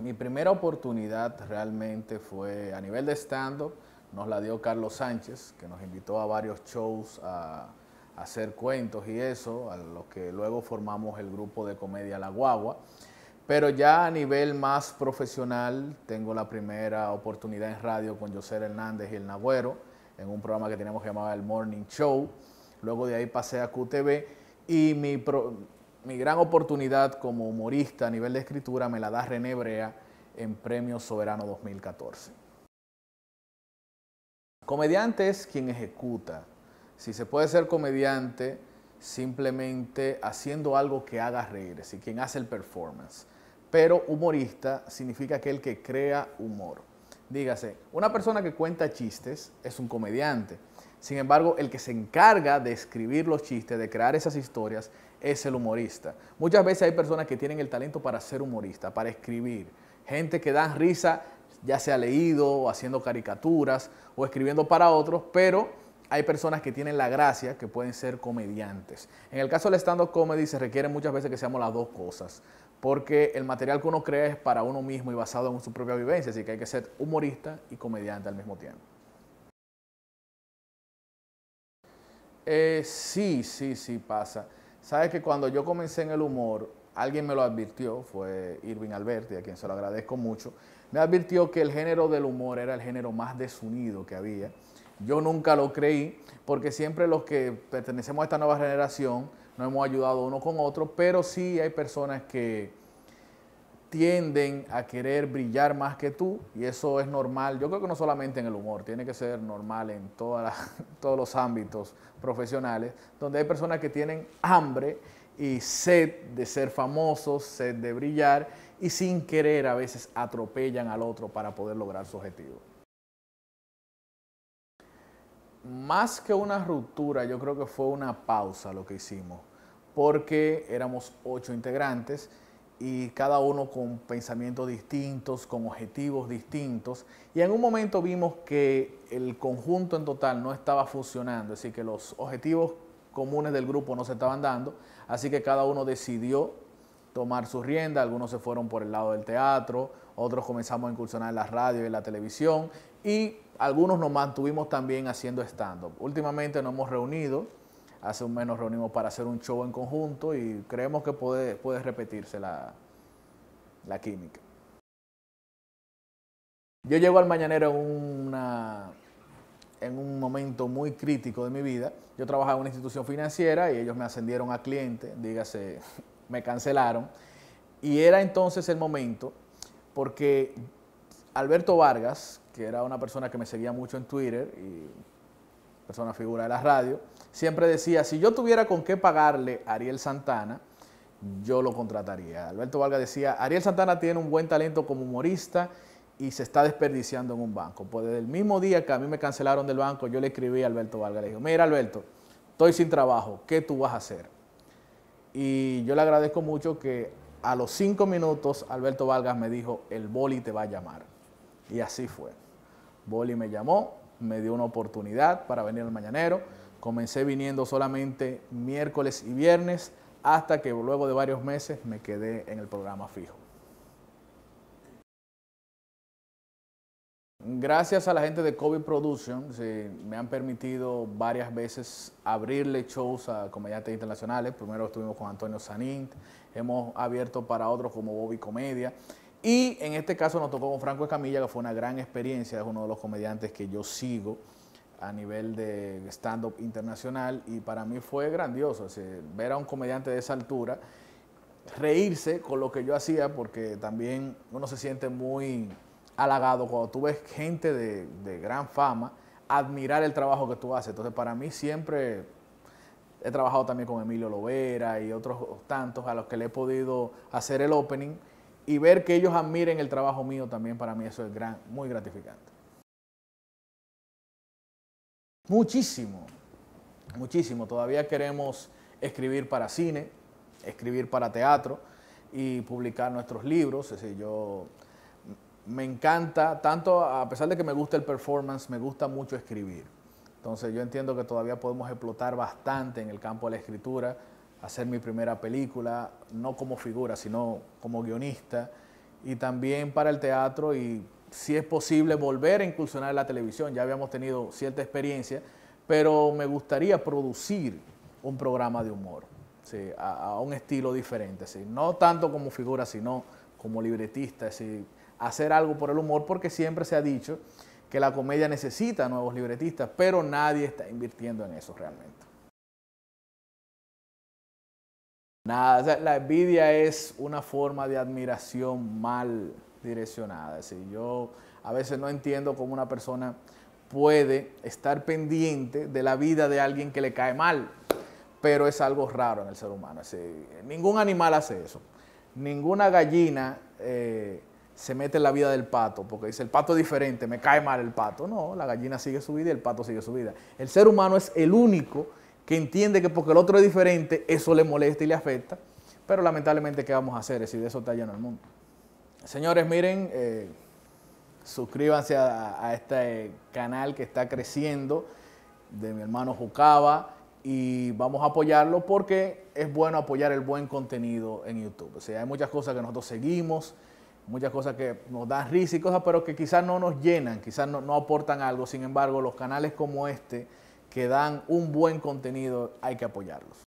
Mi primera oportunidad realmente fue a nivel de stand-up, nos la dio Carlos Sánchez, que nos invitó a varios shows a, hacer cuentos y eso, a lo que luego formamos el grupo de comedia La Guagua. Pero ya a nivel más profesional, tengo la primera oportunidad en radio con José Hernández y el Nagüero, en un programa que tenemos llamado El Morning Show. Luego de ahí pasé a QTV y mi mi gran oportunidad como humorista a nivel de escritura me la da René Brea en Premio Soberano 2014. Comediante es quien ejecuta. Si se puede ser comediante simplemente haciendo algo que haga reír, es quien hace el performance. Pero humorista significa aquel que crea humor. Dígase, una persona que cuenta chistes es un comediante. Sin embargo, el que se encarga de escribir los chistes, de crear esas historias, es el humorista. Muchas veces hay personas que tienen el talento para ser humorista, para escribir. Gente que da risa, ya sea leído, o haciendo caricaturas, o escribiendo para otros, pero hay personas que tienen la gracia que pueden ser comediantes. En el caso del stand-up comedy se requiere muchas veces que seamos las dos cosas, porque el material que uno crea es para uno mismo y basado en su propia vivencia, así que hay que ser humorista y comediante al mismo tiempo. Eh, sí, sí, sí pasa. Sabes que cuando yo comencé en el humor, alguien me lo advirtió, fue Irving Alberti, a quien se lo agradezco mucho, me advirtió que el género del humor era el género más desunido que había. Yo nunca lo creí, porque siempre los que pertenecemos a esta nueva generación nos hemos ayudado uno con otro, pero sí hay personas que tienden a querer brillar más que tú y eso es normal. Yo creo que no solamente en el humor, tiene que ser normal en todos los ámbitos profesionales, donde hay personas que tienen hambre y sed de ser famosos, sed de brillar y sin querer a veces atropellan al otro para poder lograr su objetivo. Más que una ruptura, yo creo que fue una pausa lo que hicimos, porque éramos ocho integrantes y cada uno con pensamientos distintos, con objetivos distintos. Y en un momento vimos que el conjunto en total no estaba funcionando, es decir, que los objetivos comunes del grupo no se estaban dando, así que cada uno decidió tomar su rienda, algunos se fueron por el lado del teatro, otros comenzamos a incursionar en la radio y la televisión y algunos nos mantuvimos también haciendo stand-up. Últimamente nos hemos reunido hace un mes nos reunimos para hacer un show en conjunto y creemos que puede, repetirse la, química. Yo llego al Mañanero en, un momento muy crítico de mi vida. Yo trabajaba en una institución financiera y ellos me ascendieron a cliente, dígase, me cancelaron. Y era entonces el momento, porque Alberto Vargas, que era una persona que me seguía mucho en Twitter y persona figura de la radio, siempre decía, si yo tuviera con qué pagarle a Ariel Santana, yo lo contrataría. Alberto Valga decía, Ariel Santana tiene un buen talento como humorista y se está desperdiciando en un banco. Pues desde el mismo día que a mí me cancelaron del banco, yo le escribí a Alberto Valga, le dije, mira Alberto, estoy sin trabajo, ¿qué tú vas a hacer? Y yo le agradezco mucho que a los cinco minutos Alberto Vargas me dijo, el boli te va a llamar. Y así fue. Boli me llamó, me dio una oportunidad para venir al Mañanero. Comencé viniendo solamente miércoles y viernes hasta que luego de varios meses me quedé en el programa fijo. Gracias a la gente de COVID Production eh, me han permitido varias veces abrirle shows a comediantes internacionales. Primero estuvimos con Antonio Sanín, hemos abierto para otros como Bobby Comedia. Y en este caso nos tocó con Franco Escamilla, que fue una gran experiencia, es uno de los comediantes que yo sigo a nivel de stand-up internacional y para mí fue grandioso ver a un comediante de esa altura reírse con lo que yo hacía porque también uno se siente muy halagado cuando tú ves gente de, de gran fama admirar el trabajo que tú haces. Entonces para mí siempre he trabajado también con Emilio Lovera y otros tantos a los que le he podido hacer el opening y ver que ellos admiren el trabajo mío también para mí eso es muy gratificante. Muchísimo, muchísimo. Todavía queremos escribir para cine, escribir para teatro y publicar nuestros libros. Es yo me encanta, tanto a pesar de que me gusta el performance, me gusta mucho escribir. Entonces yo entiendo que todavía podemos explotar bastante en el campo de la escritura hacer mi primera película, no como figura, sino como guionista, y también para el teatro y si es posible volver a incursionar en la televisión. Ya habíamos tenido cierta experiencia, pero me gustaría producir un programa de humor, a, un estilo diferente, no tanto como figura, sino como libretista, hacer algo por el humor, porque siempre se ha dicho que la comedia necesita nuevos libretistas, pero nadie está invirtiendo en eso realmente. Nada, la envidia es una forma de admiración mal direccionada. yo a veces no entiendo cómo una persona puede estar pendiente de la vida de alguien que le cae mal, pero es algo raro en el ser humano. ningún animal hace eso. Ninguna gallina eh, se mete en la vida del pato, porque dice, el pato es diferente, me cae mal el pato. No, la gallina sigue su vida y el pato sigue su vida. El ser humano es el único que entiende que porque el otro es diferente, eso le molesta y le afecta. Pero lamentablemente, ¿qué vamos a hacer? Es decir, de eso está lleno el mundo. Señores, miren, eh, suscríbanse a, este canal que está creciendo de mi hermano Jucaba y vamos a apoyarlo porque es bueno apoyar el buen contenido en YouTube. O sea, hay muchas cosas que nosotros seguimos, muchas cosas que nos dan risa y cosas, pero que quizás no nos llenan, quizás no, no aportan algo. Sin embargo, los canales como este que dan un buen contenido, hay que apoyarlos.